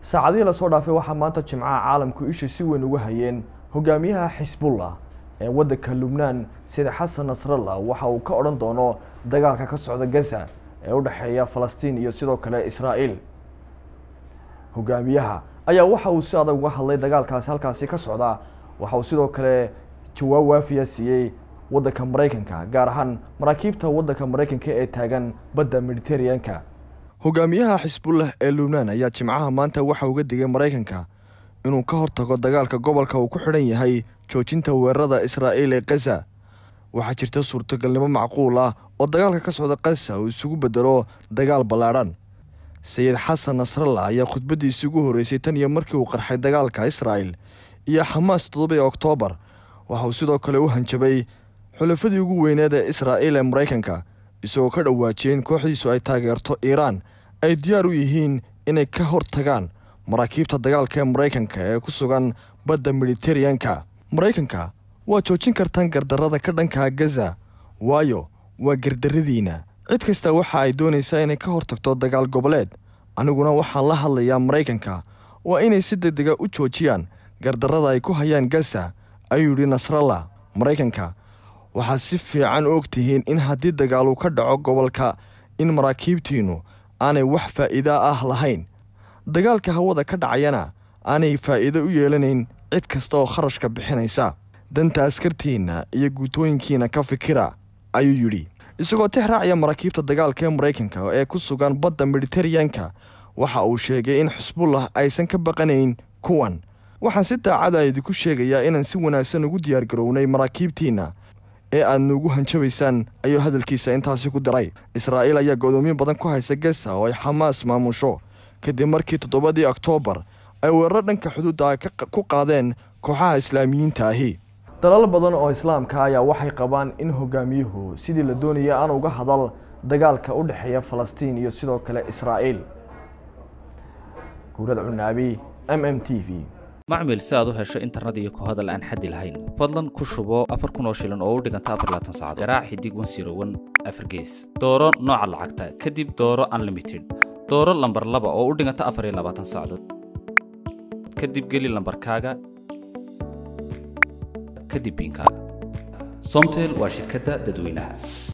saacadihii lasoo dhaafay waxaa maanta jimcaha caalamku isha si weyn ugu hayeen hogaamiyaha xisbullah ee waddanka lubnaan sida xasan nasrallah waxa uu ka odhan doono dagaalka ka socda gaza ee u dhexeeya falastiin iyo sidoo kale israa'iil hogaamiyaha ayaa waxa uu si adag uga hadlay dagaalkaasi halkaasi ka socda waxa uu sidoo kale jawaab waafiya siiyey waddanka maraykanka gaar ahaan maraakiibta waddanka maraykanka ee taagan badda mediteraneanka hogaamiyaha xisbullah ee lubnaan ayaa jimcaha maanta waxa uga digay maraykanka inuu ka hortago dagaalka gobolka uu ku xidhan yahay joojinta weerarada israa'iil ee khaza waxaa jirta suurtagalnimo macquul ah oo dagaalka ka socda khaza uu isugu beddelo dagaal ballaadhan sayid xasan nasrallah ayaa khudbaddii isugu horreysay tan iyo markii uu qarxay dagaalka israa'il iyo xamaas toddobaiy oktoobar waxa uu sidoo kale u hanjabay xulafadii ugu weyneed ee israa'iil ee maraykanka isagoo ka in kooxdiisu ay taageerto iiraan ay diyaar u yihiin inay ka hor tagaan maraakiibta dagaalka ee maraykanka ee ku sugan badda mediteraneanka maraykanka waa joojin kartaan gardarrada ka dhankaa gaza waayo waa gardarradiinna cid kasta waxa ay doonaysaa inay ka hor tagto dagaal goboleed aniguna waxaan la hadlayaa maraykanka waa inay si degdega ah u joojiyaan gardarrada ay ku hayaan gaza ayuu yidhi nasralla maraykanka waxaad si fiican u og tihiin in haddii dagaaluu ka dhaco gobolka in maraakiibtiinnu aanay wax faa'iida ah lahayn dagaalka hawada ka dhacayana aanay faa'iido u yeelanayn cid kasta oo kharashka bixinaysa danta askartiinna iyo guutooyinkiina ka fikira ayuu yidhi isagoo tix raacya maraakiibta dagaalka ee maraykanka ee ku sugan badda mediteraneanka waxa uu sheegay in xisbullah aysan ka baqanayn kuwan waxaan si daacada ah idinku sheegayaa inaan si wanaagsan ugu diyaargarownay maraakiibtiinna ee aad nuugu hanjabaysaan ayuu hadalkiisa intaasi ku daray israa'iil ayaa godoomiyo badan ku haysa gesa oo ay xamaas maamusho kadib markii toddobadii oktoobar ay weeraro dhanka xuduudda ku qaadeen kooxaha islaamiyiinta ahi dalal badan oo islaamka ayaa waxay qabaan in hogaamiyuhu sidii la doonayay aan uga hadal dagaalka u dhexeeya falastiin iyo sidoo kale israa'iil guurad cunaabi m m t v macmil si aad u hesho internet iyo ku hadal aan xaddi lahayn fadlan ku shubo afar kun oo shilin oo u dhiganta afar laatan saacadood garaac xidig wan siro wan afar gees dooro nooca lacagta kadib dooro unlimited dooro lambar laba oo u dhiganta afar iyo labaatan saacadood kadib geli lambarkaaga kadib biinkaaga somtel waa shirkadda dadweynaha